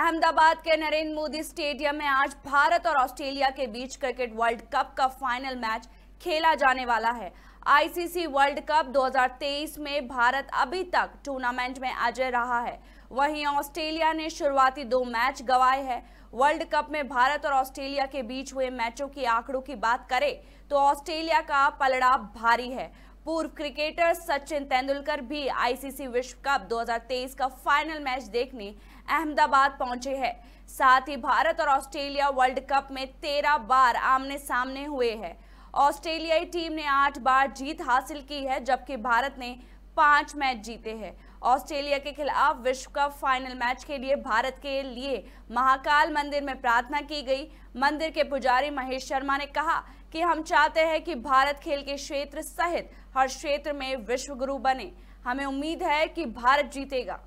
अहमदाबाद के नरेंद्र मोदी स्टेडियम में आज भारत और ऑस्ट्रेलिया के बीच क्रिकेट वर्ल्ड कप का फाइनल मैच खेला जाने वाला है आईसीसी वर्ल्ड कप 2023 में भारत अभी तक टूर्नामेंट में अजय रहा है वहीं ऑस्ट्रेलिया ने शुरुआती दो मैच गवाए हैं वर्ल्ड कप में भारत और ऑस्ट्रेलिया के बीच हुए मैचों की आंकड़ों की बात करें तो ऑस्ट्रेलिया का पलड़ा भारी है पूर्व क्रिकेटर सचिन तेंदुलकर भी आईसीसी विश्व कप 2023 का फाइनल मैच देखने अहमदाबाद पहुंचे हैं साथ ही भारत और ऑस्ट्रेलिया वर्ल्ड कप में तेरह बार आमने सामने हुए हैं ऑस्ट्रेलियाई टीम ने आठ बार जीत हासिल की है जबकि भारत ने पांच मैच जीते हैं ऑस्ट्रेलिया के खिलाफ विश्व कप फाइनल मैच के लिए भारत के लिए महाकाल मंदिर में प्रार्थना की गई मंदिर के पुजारी महेश शर्मा ने कहा कि हम चाहते हैं कि भारत खेल के क्षेत्र सहित हर क्षेत्र में विश्व गुरु बने हमें उम्मीद है कि भारत जीतेगा